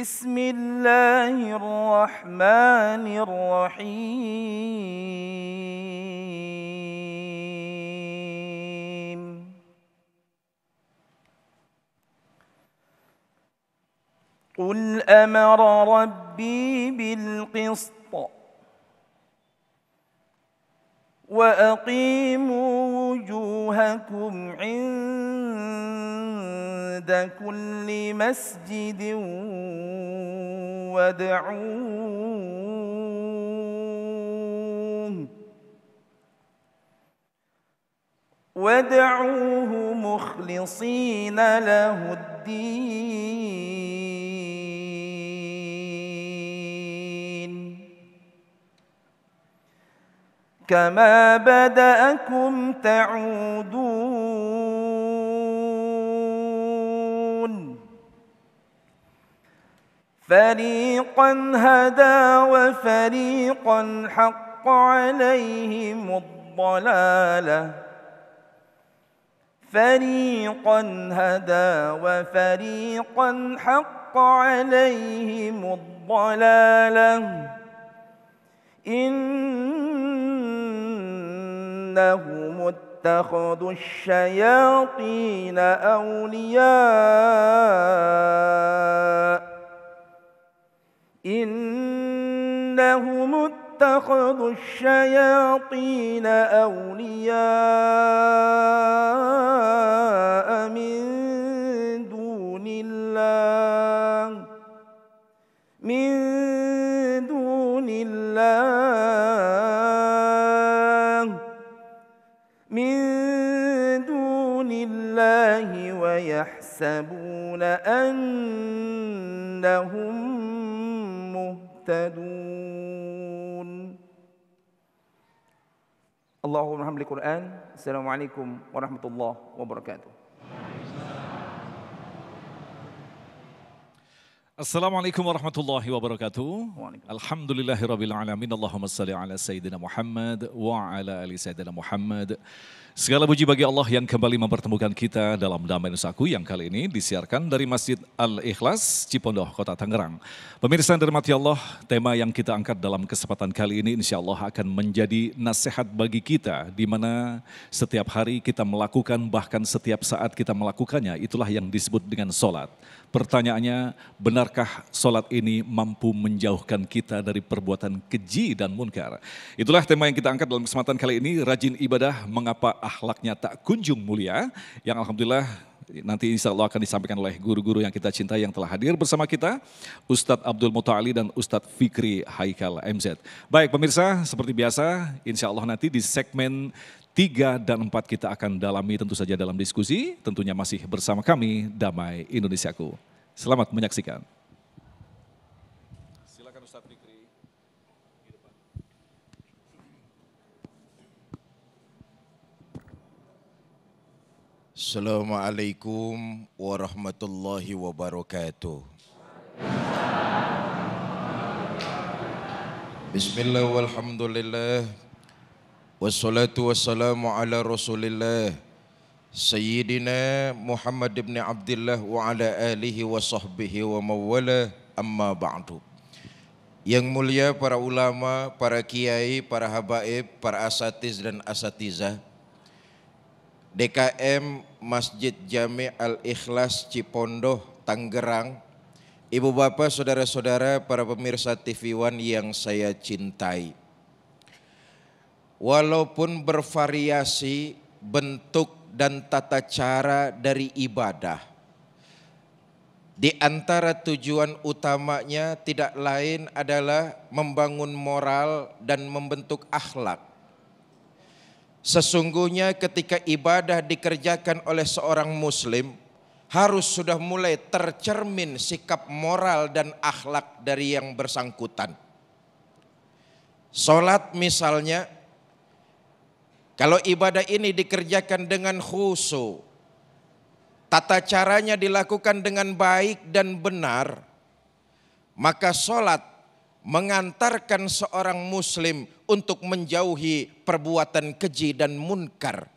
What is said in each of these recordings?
بسم الله الرحمن الرحيم قل امر ربي بالقسط وأقيموا وجوهكم عند كل مسجد وادعوه وادعوه مخلصين له الدين كما بدأكم تعودون فريقا هدى وفريقا حق عليهم الضلاله فريقا هدى وفريقا حق عليهم الضلاله إن إنهم اتخذوا الشياطين أولياء إنهم اتخذوا الشياطين أولياء يحسبون أنهم مهتدون اللهم الحمد القرآن السلام عليكم ورحمة الله وبركاته Assalamualaikum warahmatullahi wabarakatuh. Alhamdulillahi rabbil alamin. Allahumma salli ala sayyidina Muhammad wa ala ali sayyidina Muhammad. Segala puji bagi Allah yang kembali mempertemukan kita dalam Damai Nusaku yang kali ini disiarkan dari Masjid Al-Ikhlas, Cipondoh, Kota Tangerang. Pemirsa dari mati Allah, tema yang kita angkat dalam kesempatan kali ini insya Allah akan menjadi nasihat bagi kita di mana setiap hari kita melakukan bahkan setiap saat kita melakukannya itulah yang disebut dengan sholat. Pertanyaannya, benarkah sholat ini mampu menjauhkan kita dari perbuatan keji dan munkar? Itulah tema yang kita angkat dalam kesempatan kali ini, rajin ibadah, mengapa akhlaknya tak kunjung mulia yang alhamdulillah nanti insya Allah akan disampaikan oleh guru-guru yang kita cintai yang telah hadir bersama kita, Ustadz Abdul Muta'ali dan Ustadz Fikri Haikal MZ. Baik pemirsa, seperti biasa insya Allah nanti di segmen 3 dan 4 kita akan dalami tentu saja dalam diskusi, tentunya masih bersama kami Damai Indonesiaku. Selamat menyaksikan. Assalamualaikum warahmatullahi wabarakatuh. Bismillah walhamdulillah. Wassalatu wassalamu ala rasulillah. Sayyidina Muhammad ibn Abdullah wa ala alihi wa sahbihi wa mawala amma ba'du. Yang mulia para ulama, para kiai, para habaib, para asatiz dan asatizah, DKM Masjid Jami Al-Ikhlas Cipondoh, Tangerang. Ibu bapak, saudara-saudara, para pemirsa TV One yang saya cintai. Walaupun bervariasi bentuk dan tata cara dari ibadah, di antara tujuan utamanya tidak lain adalah membangun moral dan membentuk akhlak Sesungguhnya ketika ibadah dikerjakan oleh seorang muslim harus sudah mulai tercermin sikap moral dan akhlak dari yang bersangkutan. Salat misalnya kalau ibadah ini dikerjakan dengan khusu, tata caranya dilakukan dengan baik dan benar, maka solat mengantarkan seorang muslim untuk menjauhi perbuatan keji dan munkar.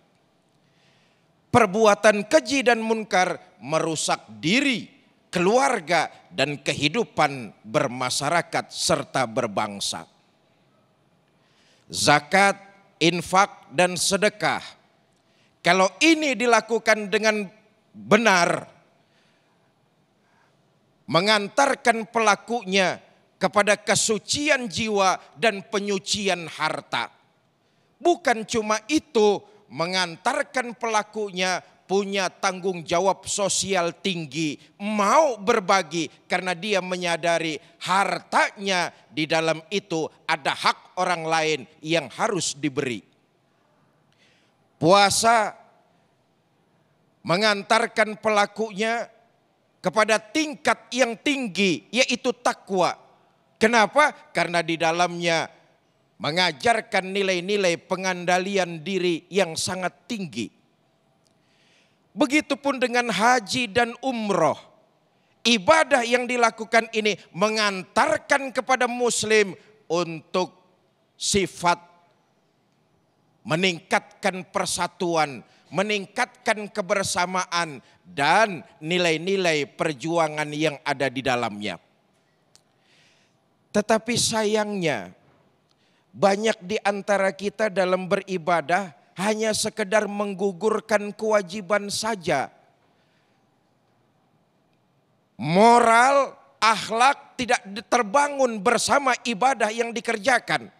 Perbuatan keji dan munkar merusak diri, keluarga, dan kehidupan bermasyarakat serta berbangsa. Zakat, infak, dan sedekah. Kalau ini dilakukan dengan benar, mengantarkan pelakunya kepada kesucian jiwa dan penyucian harta. Bukan cuma itu, mengantarkan pelakunya punya tanggung jawab sosial tinggi, mau berbagi karena dia menyadari hartanya di dalam itu ada hak orang lain yang harus diberi. Puasa mengantarkan pelakunya kepada tingkat yang tinggi, yaitu takwa Kenapa? Karena di dalamnya mengajarkan nilai-nilai pengandalian diri yang sangat tinggi. Begitupun dengan haji dan umroh. Ibadah yang dilakukan ini mengantarkan kepada muslim untuk sifat meningkatkan persatuan, meningkatkan kebersamaan dan nilai-nilai perjuangan yang ada di dalamnya. Tetapi sayangnya banyak di antara kita dalam beribadah hanya sekedar menggugurkan kewajiban saja. Moral, akhlak tidak terbangun bersama ibadah yang dikerjakan.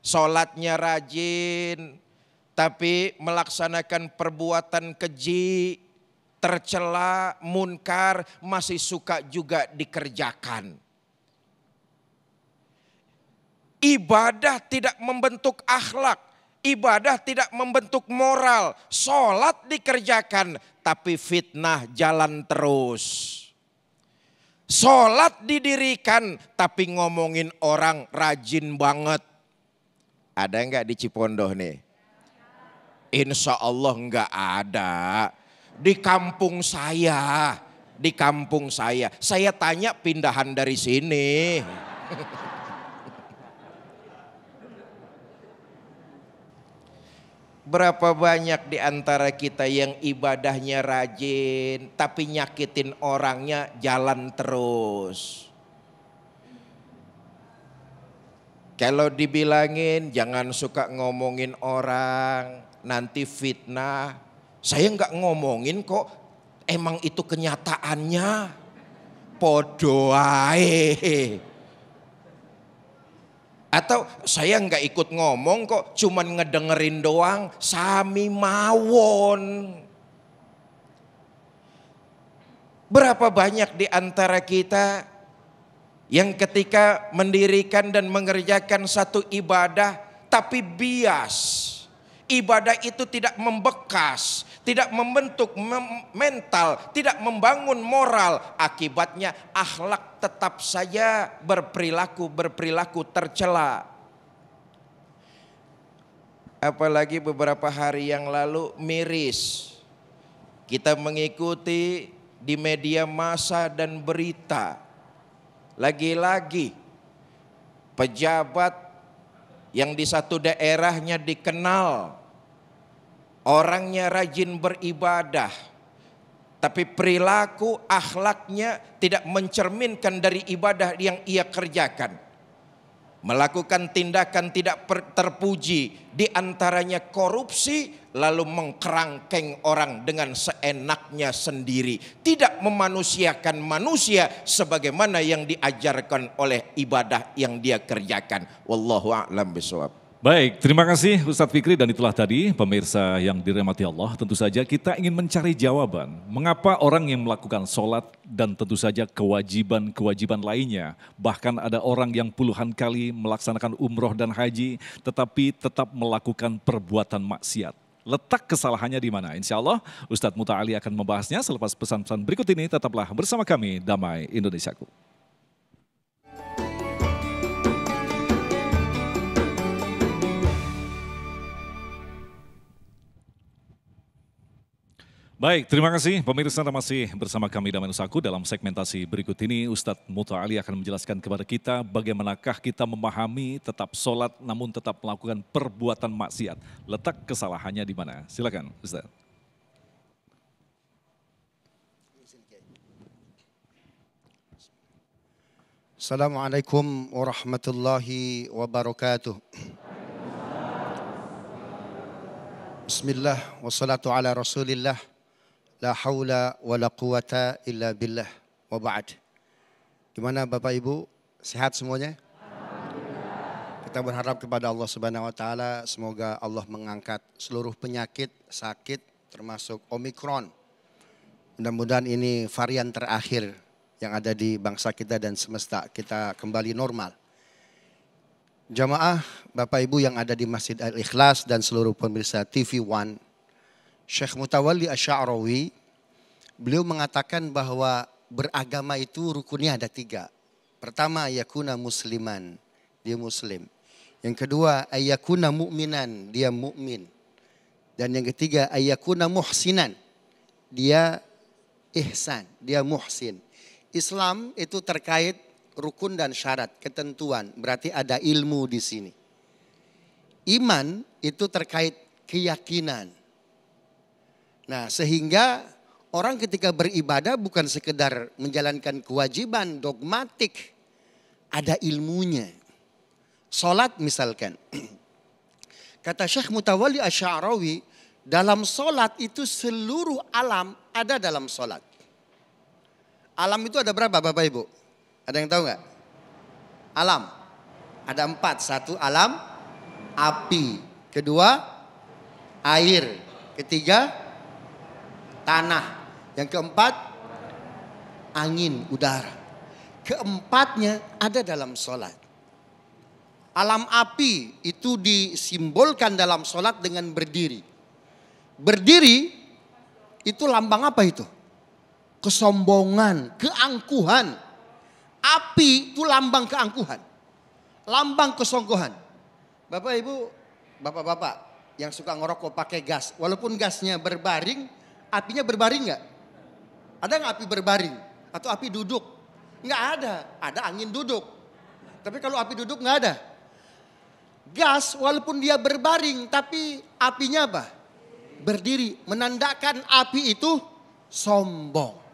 Sholatnya rajin, tapi melaksanakan perbuatan keji, tercela, munkar, masih suka juga dikerjakan. Ibadah tidak membentuk akhlak, ibadah tidak membentuk moral, sholat dikerjakan, tapi fitnah jalan terus. Sholat didirikan, tapi ngomongin orang rajin banget. Ada nggak di Cipondoh nih? Insya Allah nggak ada. Di kampung saya, di kampung saya, saya tanya pindahan dari sini. Berapa banyak di antara kita yang ibadahnya rajin tapi nyakitin orangnya jalan terus. Kalau dibilangin jangan suka ngomongin orang, nanti fitnah. Saya nggak ngomongin kok, emang itu kenyataannya. Podoae. Atau saya nggak ikut ngomong kok, cuman ngedengerin doang, sami mawon. Berapa banyak di antara kita yang ketika mendirikan dan mengerjakan satu ibadah tapi bias. Ibadah itu tidak membekas, tidak membentuk mental, tidak membangun moral. Akibatnya akhlak tetap saja berperilaku-berperilaku tercela. Apalagi beberapa hari yang lalu miris. Kita mengikuti di media massa dan berita. Lagi-lagi pejabat yang di satu daerahnya dikenal orangnya rajin beribadah, tapi perilaku akhlaknya tidak mencerminkan dari ibadah yang ia kerjakan. Melakukan tindakan tidak terpuji, di antaranya korupsi, lalu mengkerangkeng orang dengan seenaknya sendiri, tidak memanusiakan manusia sebagaimana yang diajarkan oleh ibadah yang dia kerjakan. Wallahu a'lam bishawab. Baik, terima kasih Ustadz Fikri dan itulah tadi pemirsa yang diremati Allah. Tentu saja kita ingin mencari jawaban. Mengapa orang yang melakukan sholat dan tentu saja kewajiban-kewajiban lainnya. Bahkan ada orang yang puluhan kali melaksanakan umroh dan haji tetapi tetap melakukan perbuatan maksiat. Letak kesalahannya di mana? Insya Allah Ustadz Muta Ali akan membahasnya selepas pesan-pesan berikut ini. Tetaplah bersama kami Damai Indonesiaku. Baik, terima kasih pemirsa Anda masih bersama kami Damai Nusaku dalam segmentasi berikut ini Ustadz Muta Ali akan menjelaskan kepada kita bagaimanakah kita memahami tetap sholat namun tetap melakukan perbuatan maksiat. Letak kesalahannya di mana? Silakan Ustadz. Assalamualaikum warahmatullahi wabarakatuh. Bismillah wassalatu ala rasulillah. La haula wa la quwata illa billah wa ba'd. Gimana Bapak Ibu? Sehat semuanya? Kita berharap kepada Allah Subhanahu wa taala semoga Allah mengangkat seluruh penyakit, sakit termasuk Omikron. Mudah-mudahan ini varian terakhir yang ada di bangsa kita dan semesta kita kembali normal. Jamaah Bapak Ibu yang ada di Masjid Al-Ikhlas dan seluruh pemirsa TV One Syekh Mutawalli Asy'arawi beliau mengatakan bahwa beragama itu rukunnya ada tiga. Pertama yakuna musliman, dia muslim. Yang kedua ayakuna Mukminan, dia Mukmin. Dan yang ketiga ayakuna muhsinan, dia ihsan, dia muhsin. Islam itu terkait rukun dan syarat, ketentuan. Berarti ada ilmu di sini. Iman itu terkait keyakinan. Nah sehingga orang ketika beribadah bukan sekedar menjalankan kewajiban dogmatik. Ada ilmunya. Salat misalkan. Kata Syekh Mutawali Asy'arawi, dalam salat itu seluruh alam ada dalam salat. Alam itu ada berapa Bapak Ibu? Ada yang tahu nggak? Alam. Ada empat. Satu alam api. Kedua air. Ketiga tanah. Yang keempat, angin, udara. Keempatnya ada dalam sholat. Alam api itu disimbolkan dalam sholat dengan berdiri. Berdiri itu lambang apa itu? Kesombongan, keangkuhan. Api itu lambang keangkuhan. Lambang kesongkohan. Bapak ibu, bapak-bapak yang suka ngerokok pakai gas. Walaupun gasnya berbaring, apinya berbaring nggak? Ada nggak api berbaring atau api duduk? Nggak ada. Ada angin duduk. Tapi kalau api duduk nggak ada. Gas walaupun dia berbaring tapi apinya apa? Berdiri. Menandakan api itu sombong.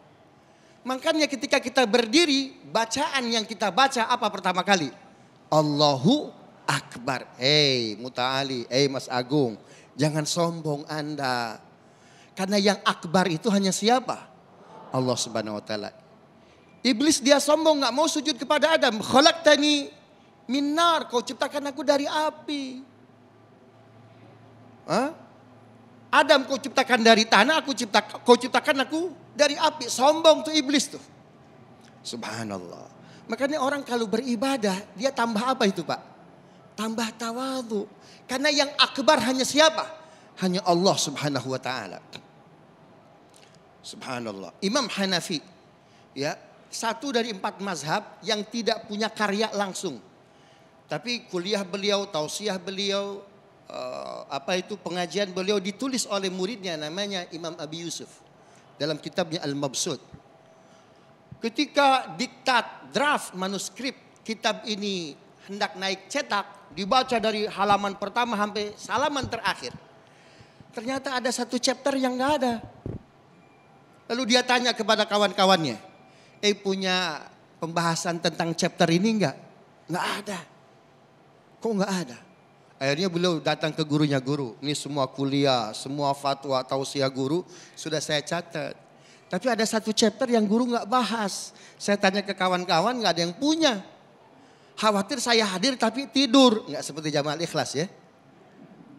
Makanya ketika kita berdiri, bacaan yang kita baca apa pertama kali? Allahu Akbar. Hei Muta'ali, hei Mas Agung. Jangan sombong Anda. Karena yang akbar itu hanya siapa? Allah Subhanahu wa taala. Iblis dia sombong nggak mau sujud kepada Adam. tani, minar, kau ciptakan aku dari api. Hah? Adam kau ciptakan dari tanah, aku ciptakan kau ciptakan aku dari api. Sombong tuh iblis tuh. Subhanallah. Makanya orang kalau beribadah, dia tambah apa itu, Pak? Tambah tawadu. Karena yang akbar hanya siapa? Hanya Allah Subhanahu wa taala. Subhanallah. Imam Hanafi, ya satu dari empat mazhab yang tidak punya karya langsung. Tapi kuliah beliau, tausiah beliau, eh, apa itu pengajian beliau ditulis oleh muridnya namanya Imam Abi Yusuf dalam kitabnya Al-Mabsud. Ketika diktat draft manuskrip kitab ini hendak naik cetak, dibaca dari halaman pertama sampai halaman terakhir. Ternyata ada satu chapter yang nggak ada. Lalu dia tanya kepada kawan-kawannya, eh punya pembahasan tentang chapter ini enggak? Enggak ada. Kok enggak ada? Akhirnya beliau datang ke gurunya guru. Ini semua kuliah, semua fatwa, tausiah guru sudah saya catat. Tapi ada satu chapter yang guru nggak bahas. Saya tanya ke kawan-kawan nggak ada yang punya. Khawatir saya hadir tapi tidur. Nggak seperti jamaah ikhlas ya.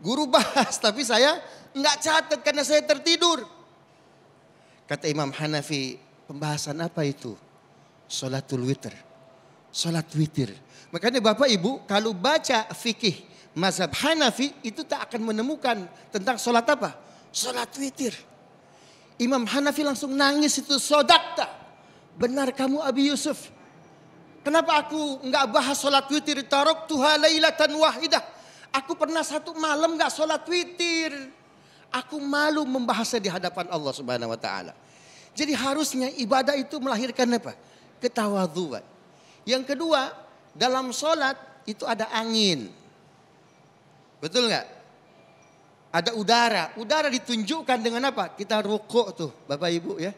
Guru bahas tapi saya nggak catat karena saya tertidur. Kata Imam Hanafi, pembahasan apa itu? Salatul witir. Salat witir. Makanya Bapak Ibu kalau baca fikih mazhab Hanafi itu tak akan menemukan tentang salat apa? Salat witir. Imam Hanafi langsung nangis itu sodakta. Benar kamu Abi Yusuf. Kenapa aku enggak bahas solat witir? Tarok tuha lailatan wahidah. Aku pernah satu malam enggak solat witir. Aku malu membahasnya di hadapan Allah Subhanahu wa taala. Jadi harusnya ibadah itu melahirkan apa? Ketawaduan. Yang kedua, dalam sholat itu ada angin. Betul nggak? Ada udara. Udara ditunjukkan dengan apa? Kita rukuk tuh Bapak Ibu ya.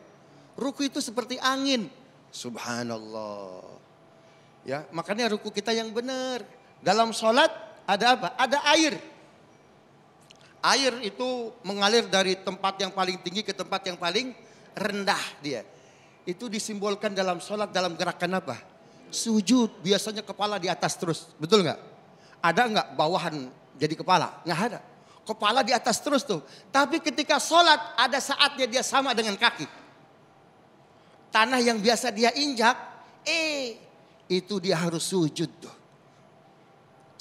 Ruku itu seperti angin. Subhanallah. Ya, makanya ruku kita yang benar. Dalam sholat ada apa? Ada air. Air itu mengalir dari tempat yang paling tinggi ke tempat yang paling rendah dia. Itu disimbolkan dalam sholat dalam gerakan apa? Sujud biasanya kepala di atas terus, betul nggak? Ada nggak bawahan jadi kepala? Nggak ada. Kepala di atas terus tuh. Tapi ketika sholat ada saatnya dia sama dengan kaki. Tanah yang biasa dia injak, eh itu dia harus sujud tuh.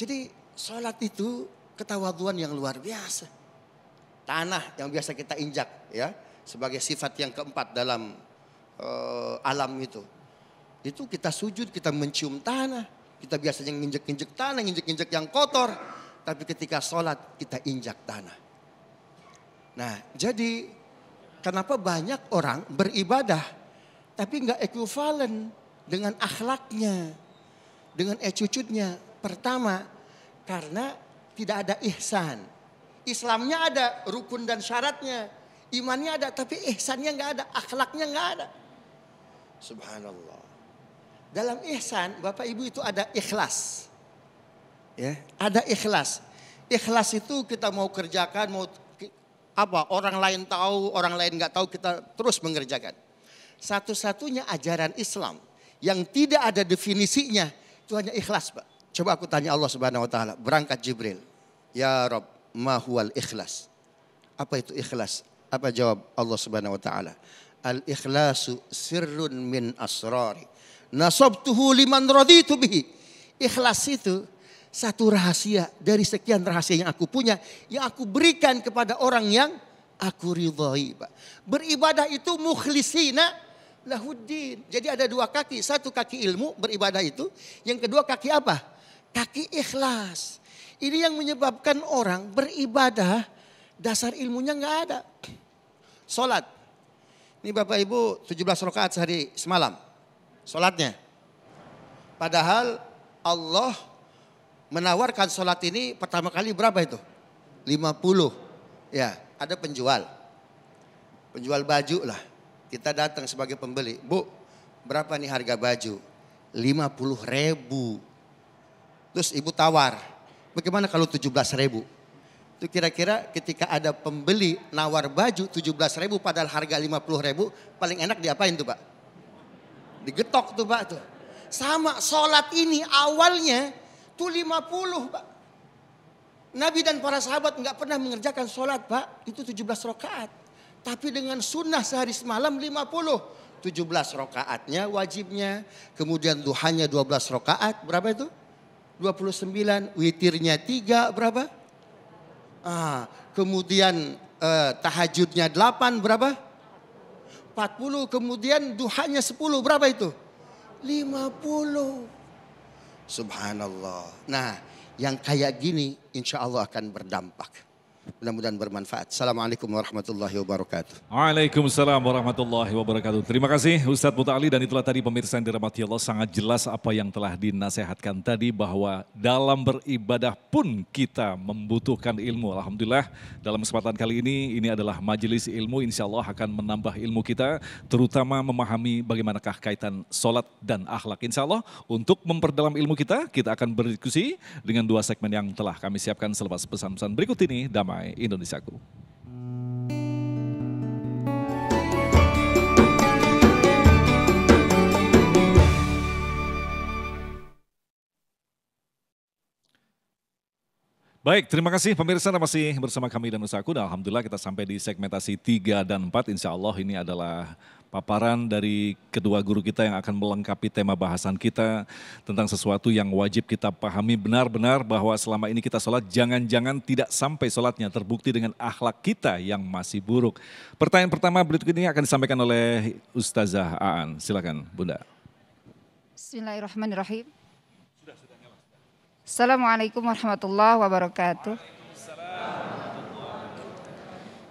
Jadi sholat itu ketawaduan yang luar biasa. Tanah yang biasa kita injak ya sebagai sifat yang keempat dalam uh, alam itu. Itu kita sujud, kita mencium tanah. Kita biasanya nginjek-injek tanah, nginjek-injek yang kotor. Tapi ketika sholat kita injak tanah. Nah jadi kenapa banyak orang beribadah tapi nggak ekuivalen dengan akhlaknya, dengan ecucutnya. Pertama karena tidak ada ihsan. Islamnya ada rukun dan syaratnya. Imannya ada tapi ihsannya nggak ada, akhlaknya nggak ada. Subhanallah. Dalam ihsan Bapak Ibu itu ada ikhlas. Ya, ada ikhlas. Ikhlas itu kita mau kerjakan mau apa orang lain tahu, orang lain nggak tahu kita terus mengerjakan. Satu-satunya ajaran Islam yang tidak ada definisinya itu hanya ikhlas, Pak. Coba aku tanya Allah Subhanahu wa taala, berangkat Jibril. Ya Rob, mahual ikhlas. Apa itu ikhlas? Apa jawab Allah Subhanahu wa taala? Al ikhlasu sirrun min asrari. Nasabtuhu liman raditu bihi. Ikhlas itu satu rahasia dari sekian rahasia yang aku punya yang aku berikan kepada orang yang aku ridhoi. Beribadah itu mukhlisina lahuddin. Jadi ada dua kaki, satu kaki ilmu beribadah itu, yang kedua kaki apa? Kaki ikhlas. Ini yang menyebabkan orang beribadah dasar ilmunya nggak ada. Solat. Ini Bapak Ibu 17 rakaat sehari semalam. Solatnya. Padahal Allah menawarkan solat ini pertama kali berapa itu? 50. Ya, ada penjual. Penjual baju lah. Kita datang sebagai pembeli. Bu, berapa nih harga baju? 50 ribu. Terus ibu tawar. Bagaimana kalau 17 ribu? Itu kira-kira ketika ada pembeli nawar baju 17 ribu padahal harga 50 ribu, paling enak diapain tuh Pak? Digetok tuh Pak tuh. Sama sholat ini awalnya tuh 50 Pak. Nabi dan para sahabat nggak pernah mengerjakan sholat Pak, itu 17 rakaat. Tapi dengan sunnah sehari semalam 50. 17 rakaatnya wajibnya, kemudian duhanya 12 rakaat, berapa itu? 29, witirnya 3 berapa? Ah, kemudian eh, tahajudnya 8 berapa? 40, kemudian duhanya 10 berapa itu? 50. Subhanallah. Nah, yang kayak gini insya Allah akan berdampak mudah-mudahan bermanfaat. Assalamualaikum warahmatullahi wabarakatuh. Waalaikumsalam warahmatullahi wabarakatuh. Terima kasih Ustadz Muta Ali dan itulah tadi pemirsa yang dirahmati Allah sangat jelas apa yang telah dinasehatkan tadi bahwa dalam beribadah pun kita membutuhkan ilmu. Alhamdulillah dalam kesempatan kali ini ini adalah majelis ilmu insya Allah akan menambah ilmu kita terutama memahami bagaimanakah kaitan sholat dan akhlak. Insya Allah untuk memperdalam ilmu kita kita akan berdiskusi dengan dua segmen yang telah kami siapkan selepas pesan-pesan berikut ini damai Damai Indonesiaku. Baik, terima kasih pemirsa yang masih bersama kami dan Nusaku. Dan Alhamdulillah kita sampai di segmentasi 3 dan 4. Insya Allah ini adalah paparan dari kedua guru kita yang akan melengkapi tema bahasan kita tentang sesuatu yang wajib kita pahami benar-benar bahwa selama ini kita sholat jangan-jangan tidak sampai sholatnya terbukti dengan akhlak kita yang masih buruk. Pertanyaan pertama berikut ini akan disampaikan oleh Ustazah Aan. Silakan Bunda. Bismillahirrahmanirrahim. Assalamualaikum warahmatullahi wabarakatuh.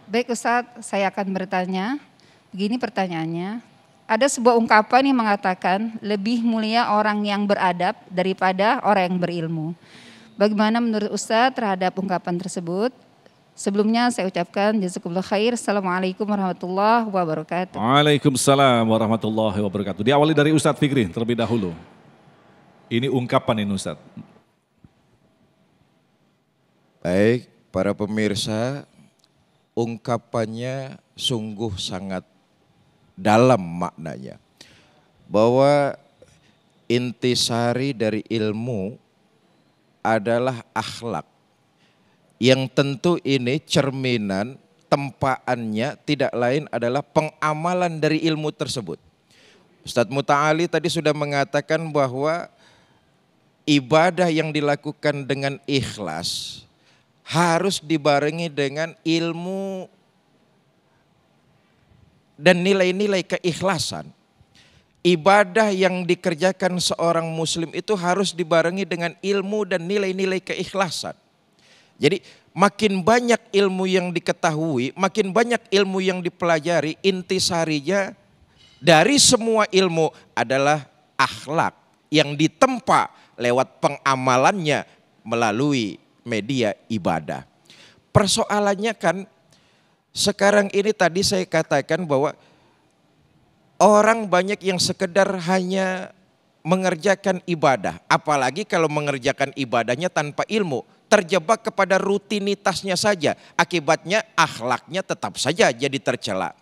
Baik Ustadz, saya akan bertanya Begini pertanyaannya. Ada sebuah ungkapan yang mengatakan lebih mulia orang yang beradab daripada orang yang berilmu. Bagaimana menurut Ustaz terhadap ungkapan tersebut? Sebelumnya saya ucapkan jazakumullah khair. Assalamualaikum warahmatullahi wabarakatuh. Waalaikumsalam warahmatullahi wabarakatuh. Diawali dari Ustadz Fikri terlebih dahulu. Ini ungkapan ini Ustadz. Baik, para pemirsa, ungkapannya sungguh sangat dalam maknanya. Bahwa intisari dari ilmu adalah akhlak. Yang tentu ini cerminan tempaannya tidak lain adalah pengamalan dari ilmu tersebut. Ustadz Muta'ali tadi sudah mengatakan bahwa ibadah yang dilakukan dengan ikhlas harus dibarengi dengan ilmu dan nilai-nilai keikhlasan. Ibadah yang dikerjakan seorang muslim itu harus dibarengi dengan ilmu dan nilai-nilai keikhlasan. Jadi makin banyak ilmu yang diketahui, makin banyak ilmu yang dipelajari, intisarinya dari semua ilmu adalah akhlak yang ditempa lewat pengamalannya melalui media ibadah. Persoalannya kan sekarang ini tadi saya katakan bahwa orang banyak yang sekedar hanya mengerjakan ibadah. Apalagi kalau mengerjakan ibadahnya tanpa ilmu. Terjebak kepada rutinitasnya saja. Akibatnya akhlaknya tetap saja jadi tercela.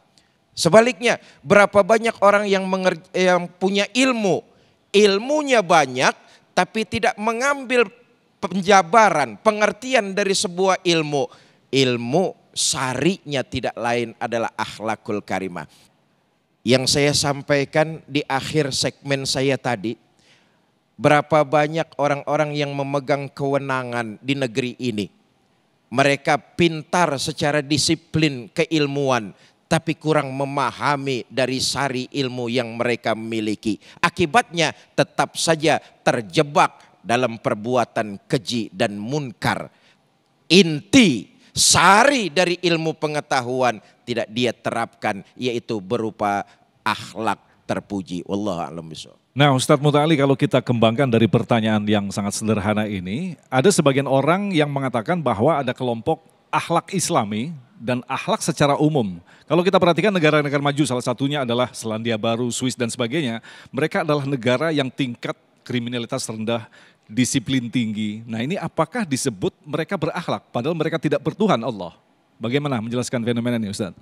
Sebaliknya, berapa banyak orang yang, yang punya ilmu. Ilmunya banyak tapi tidak mengambil penjabaran, pengertian dari sebuah ilmu. Ilmu sarinya tidak lain adalah akhlakul karimah. Yang saya sampaikan di akhir segmen saya tadi, berapa banyak orang-orang yang memegang kewenangan di negeri ini. Mereka pintar secara disiplin keilmuan, tapi kurang memahami dari sari ilmu yang mereka miliki. Akibatnya tetap saja terjebak dalam perbuatan keji dan munkar. Inti sari dari ilmu pengetahuan tidak dia terapkan yaitu berupa akhlak terpuji. Allah a'lam Nah Ustadz Mutali kalau kita kembangkan dari pertanyaan yang sangat sederhana ini, ada sebagian orang yang mengatakan bahwa ada kelompok akhlak islami dan akhlak secara umum. Kalau kita perhatikan negara-negara maju salah satunya adalah Selandia Baru, Swiss dan sebagainya, mereka adalah negara yang tingkat kriminalitas rendah, disiplin tinggi. Nah ini apakah disebut mereka berakhlak padahal mereka tidak bertuhan Allah? Bagaimana menjelaskan fenomena ini Ustaz?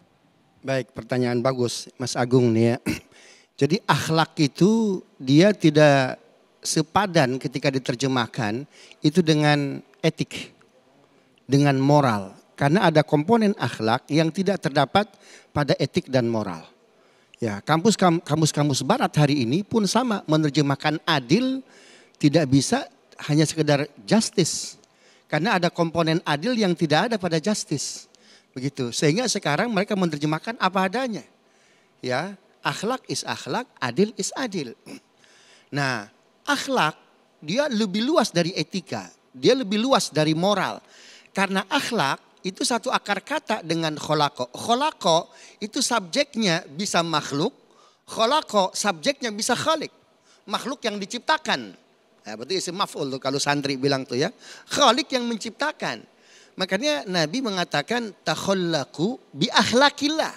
Baik, pertanyaan bagus Mas Agung nih ya. Jadi akhlak itu dia tidak sepadan ketika diterjemahkan itu dengan etik, dengan moral. Karena ada komponen akhlak yang tidak terdapat pada etik dan moral. Ya, kampus kampus kampus barat hari ini pun sama menerjemahkan adil tidak bisa hanya sekedar justice. Karena ada komponen adil yang tidak ada pada justice. Begitu. Sehingga sekarang mereka menerjemahkan apa adanya. Ya, akhlak is akhlak, adil is adil. Nah, akhlak dia lebih luas dari etika, dia lebih luas dari moral. Karena akhlak itu satu akar kata dengan kholako. Kholako itu subjeknya bisa makhluk, kholako subjeknya bisa khalik. Makhluk yang diciptakan. Nah, berarti isim maf'ul tuh kalau santri bilang tuh ya. Khalik yang menciptakan. Makanya Nabi mengatakan takhallaku bi akhlakillah.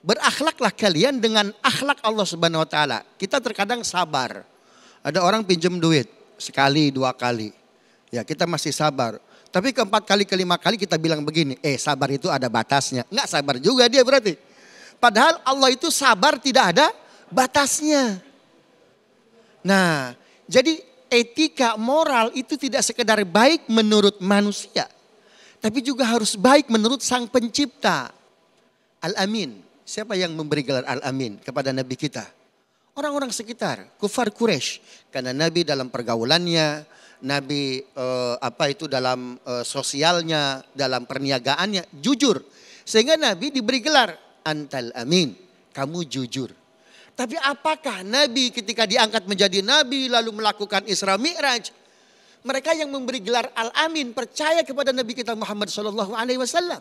Berakhlaklah kalian dengan akhlak Allah Subhanahu wa taala. Kita terkadang sabar. Ada orang pinjam duit sekali, dua kali. Ya, kita masih sabar. Tapi keempat kali, kelima kali kita bilang begini, eh sabar itu ada batasnya. Enggak sabar juga dia berarti. Padahal Allah itu sabar tidak ada batasnya. Nah, jadi etika moral itu tidak sekedar baik menurut manusia, tapi juga harus baik menurut Sang Pencipta. Al-Amin. Siapa yang memberi gelar Al-Amin kepada Nabi kita? Orang-orang sekitar, kufar Quraisy. Karena Nabi dalam pergaulannya, Nabi eh, apa itu dalam eh, sosialnya, dalam perniagaannya jujur. Sehingga Nabi diberi gelar Antal Amin, kamu jujur. Tapi apakah Nabi ketika diangkat menjadi Nabi lalu melakukan Isra Mi'raj. Mereka yang memberi gelar Al-Amin percaya kepada Nabi kita Muhammad Sallallahu Alaihi Wasallam.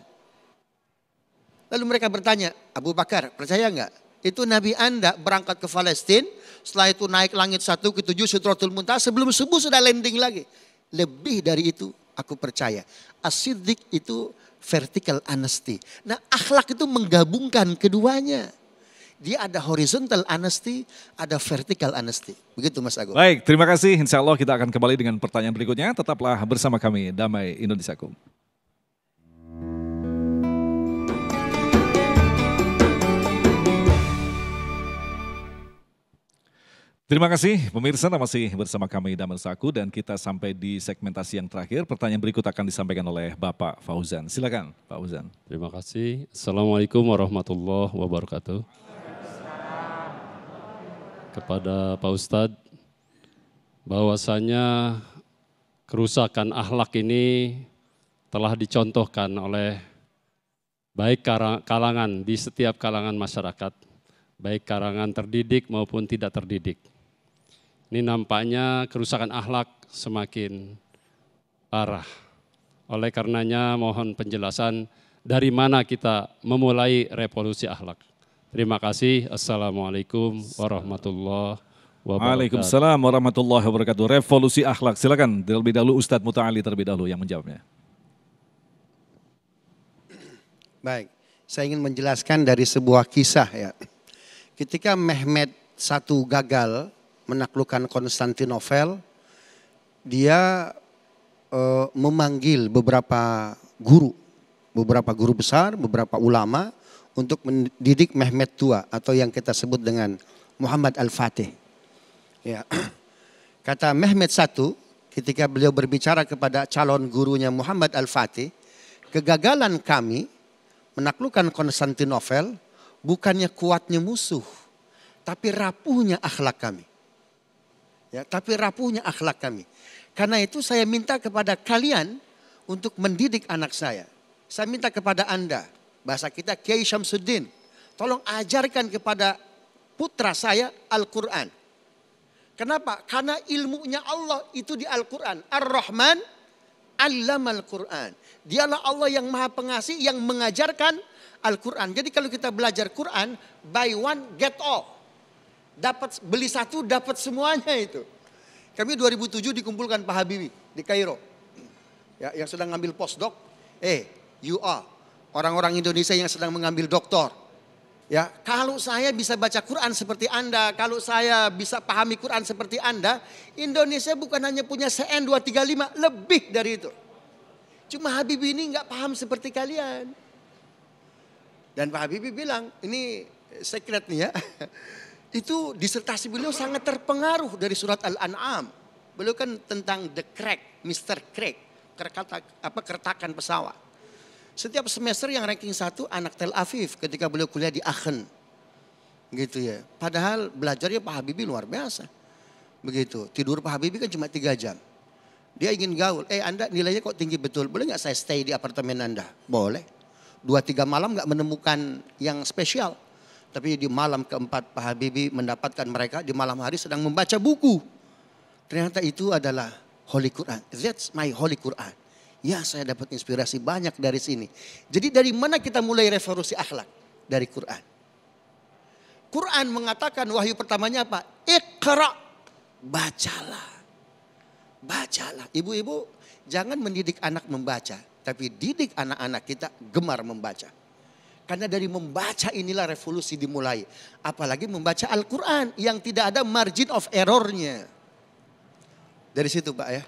Lalu mereka bertanya, Abu Bakar percaya nggak? Itu Nabi Anda berangkat ke Palestina, setelah itu naik langit satu ke tujuh sutratul Muntah, sebelum subuh sudah landing lagi. Lebih dari itu aku percaya. Asidik itu vertical honesty. Nah akhlak itu menggabungkan keduanya dia ada horizontal honesty, ada vertical honesty. Begitu Mas Agung. Baik, terima kasih. Insya Allah kita akan kembali dengan pertanyaan berikutnya. Tetaplah bersama kami, Damai Indonesiaku. Terima kasih pemirsa masih bersama kami Damar Saku dan kita sampai di segmentasi yang terakhir. Pertanyaan berikut akan disampaikan oleh Bapak Fauzan. Silakan Pak Fauzan. Terima kasih. Assalamualaikum warahmatullahi wabarakatuh kepada Pak Ustadz bahwasanya kerusakan ahlak ini telah dicontohkan oleh baik kalangan di setiap kalangan masyarakat, baik kalangan terdidik maupun tidak terdidik. Ini nampaknya kerusakan ahlak semakin parah. Oleh karenanya mohon penjelasan dari mana kita memulai revolusi ahlak. Terima kasih. Assalamualaikum warahmatullahi wabarakatuh. Waalaikumsalam warahmatullahi wabarakatuh. Revolusi akhlak. Silakan terlebih dahulu Ustadz Muta'ali terlebih dahulu yang menjawabnya. Baik, saya ingin menjelaskan dari sebuah kisah ya. Ketika Mehmet satu gagal menaklukkan Konstantinopel, dia e, memanggil beberapa guru, beberapa guru besar, beberapa ulama untuk mendidik Mehmet tua atau yang kita sebut dengan Muhammad Al-Fatih. Ya. Kata Mehmet satu ketika beliau berbicara kepada calon gurunya Muhammad Al-Fatih, kegagalan kami menaklukkan Konstantinopel bukannya kuatnya musuh, tapi rapuhnya akhlak kami. Ya, tapi rapuhnya akhlak kami. Karena itu saya minta kepada kalian untuk mendidik anak saya. Saya minta kepada Anda Bahasa kita Kiai Syamsuddin. Tolong ajarkan kepada putra saya Al-Quran. Kenapa? Karena ilmunya Allah itu di Al-Quran. Ar-Rahman Allam Al-Quran. Dialah Allah yang maha pengasih yang mengajarkan Al-Quran. Jadi kalau kita belajar Quran, buy one get all. Dapat beli satu dapat semuanya itu. Kami 2007 dikumpulkan Pak Habibie di Kairo. Ya, yang sedang ngambil postdoc, eh you are orang-orang Indonesia yang sedang mengambil doktor. Ya, kalau saya bisa baca Quran seperti Anda, kalau saya bisa pahami Quran seperti Anda, Indonesia bukan hanya punya CN 235, lebih dari itu. Cuma Habibie ini nggak paham seperti kalian. Dan Pak Habibie bilang, ini secret nih ya. Itu disertasi beliau sangat terpengaruh dari surat Al-An'am. Beliau kan tentang the crack, Mr. Crack, kerkata, apa keretakan pesawat. Setiap semester yang ranking satu anak Tel Aviv ketika beliau kuliah di Aachen. Gitu ya. Padahal belajarnya Pak Habibie luar biasa. Begitu. Tidur Pak Habibie kan cuma tiga jam. Dia ingin gaul. Eh Anda nilainya kok tinggi betul. Boleh nggak saya stay di apartemen Anda? Boleh. Dua tiga malam nggak menemukan yang spesial. Tapi di malam keempat Pak Habibie mendapatkan mereka di malam hari sedang membaca buku. Ternyata itu adalah Holy Quran. That's my Holy Quran. Ya saya dapat inspirasi banyak dari sini. Jadi dari mana kita mulai revolusi akhlak? Dari Quran. Quran mengatakan wahyu pertamanya apa? Iqra. Bacalah. Bacalah. Ibu-ibu jangan mendidik anak membaca. Tapi didik anak-anak kita gemar membaca. Karena dari membaca inilah revolusi dimulai. Apalagi membaca Al-Quran yang tidak ada margin of errornya. Dari situ Pak ya.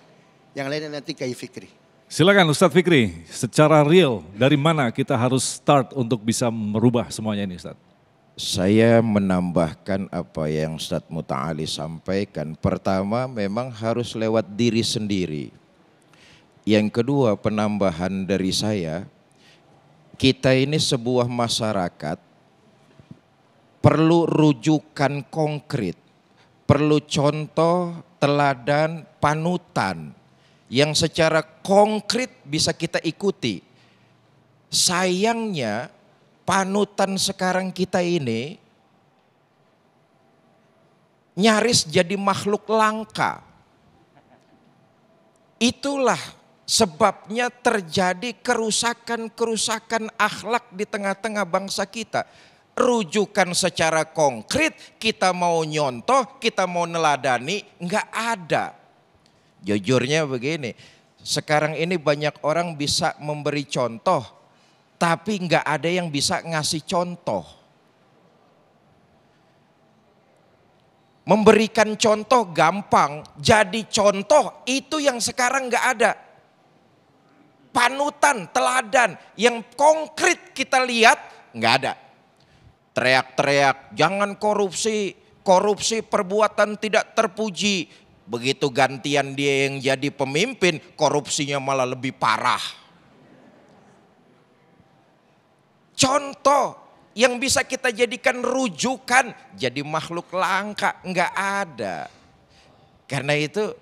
Yang lainnya nanti kayak Fikri. Silakan Ustadz Fikri, secara real dari mana kita harus start untuk bisa merubah semuanya ini Ustadz? Saya menambahkan apa yang Ustadz Muta'ali sampaikan. Pertama memang harus lewat diri sendiri. Yang kedua penambahan dari saya, kita ini sebuah masyarakat perlu rujukan konkret, perlu contoh, teladan, panutan yang secara konkret bisa kita ikuti. Sayangnya panutan sekarang kita ini nyaris jadi makhluk langka. Itulah sebabnya terjadi kerusakan-kerusakan akhlak di tengah-tengah bangsa kita. Rujukan secara konkret, kita mau nyontoh, kita mau neladani, enggak ada Jujurnya begini, sekarang ini banyak orang bisa memberi contoh, tapi nggak ada yang bisa ngasih contoh. Memberikan contoh gampang, jadi contoh itu yang sekarang nggak ada. Panutan, teladan, yang konkret kita lihat nggak ada. Teriak-teriak, jangan korupsi, korupsi perbuatan tidak terpuji, Begitu gantian dia yang jadi pemimpin, korupsinya malah lebih parah. Contoh yang bisa kita jadikan rujukan jadi makhluk langka enggak ada. Karena itu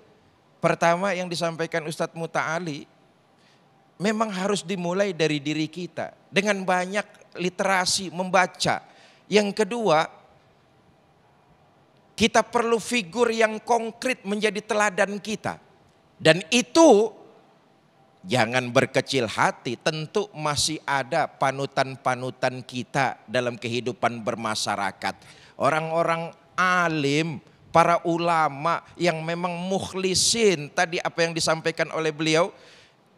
pertama yang disampaikan Ustadz Muta Ali memang harus dimulai dari diri kita dengan banyak literasi membaca. Yang kedua kita perlu figur yang konkret menjadi teladan kita. Dan itu jangan berkecil hati, tentu masih ada panutan-panutan kita dalam kehidupan bermasyarakat. Orang-orang alim, para ulama yang memang mukhlisin tadi apa yang disampaikan oleh beliau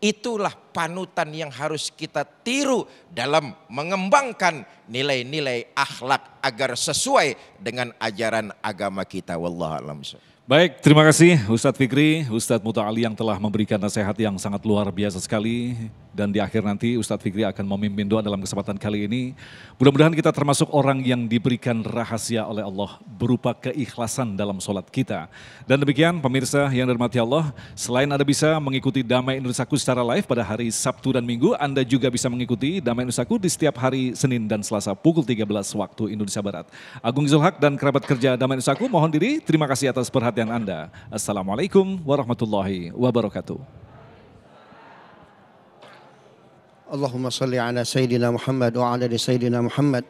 itulah panutan yang harus kita tiru dalam mengembangkan nilai-nilai akhlak agar sesuai dengan ajaran agama kita. Wallahualamu'alaikum. Baik, terima kasih Ustadz Fikri, Ustadz Muta Ali yang telah memberikan nasihat yang sangat luar biasa sekali. Dan di akhir nanti Ustadz Fikri akan memimpin doa dalam kesempatan kali ini. Mudah-mudahan kita termasuk orang yang diberikan rahasia oleh Allah berupa keikhlasan dalam sholat kita. Dan demikian pemirsa yang dirahmati Allah, selain Anda bisa mengikuti Damai Indonesiaku secara live pada hari Sabtu dan Minggu, Anda juga bisa mengikuti Damai Indonesiaku di setiap hari Senin dan Selasa pukul 13 waktu Indonesia Barat. Agung Zulhak dan kerabat kerja Damai Indonesiaku mohon diri, terima kasih atas perhatian perhatian Anda. Assalamualaikum warahmatullahi wabarakatuh. اللهم صل على سيدنا محمد وعلى سيدنا محمد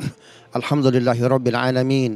الحمد لله رب العالمين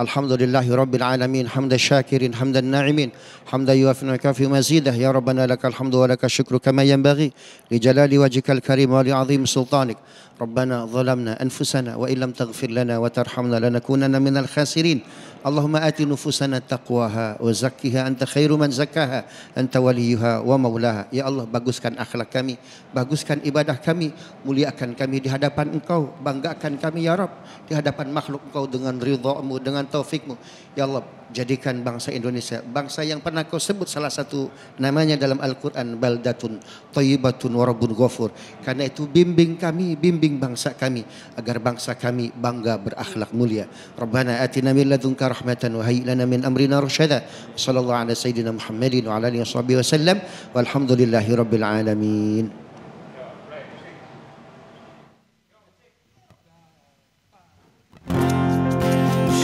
الحمد لله رب العالمين حمد الشاكرين حمد الناعمين حمدا يوافي في مزيده يا ربنا لك الحمد ولك الشكر كما ينبغي لجلال وجهك الكريم ولعظيم سلطانك ربنا ظلمنا أنفسنا وإن لم تغفر لنا وترحمنا لنكونن من الخاسرين Allahumma ati nufusana taqwaha wa zakkiha anta khairu man zakkaha anta waliyuha wa maulaha. Ya Allah baguskan akhlak kami, baguskan ibadah kami, muliakan kami di hadapan Engkau, banggakan kami ya Rabb di hadapan makhluk Engkau dengan ridhaMu, dengan taufikMu. Ya Allah jadikan bangsa Indonesia bangsa yang pernah kau sebut salah satu namanya dalam Al-Qur'an baldatun thayyibatun wa rabbun ghafur karena itu bimbing kami bimbing bangsa kami agar bangsa kami bangga berakhlak mulia rabbana atina min ladunka rahmatan wa hayyi lana min amrina rusyada sallallahu ala sayyidina muhammadin wa ala alihi wasallam walhamdulillahi rabbil alamin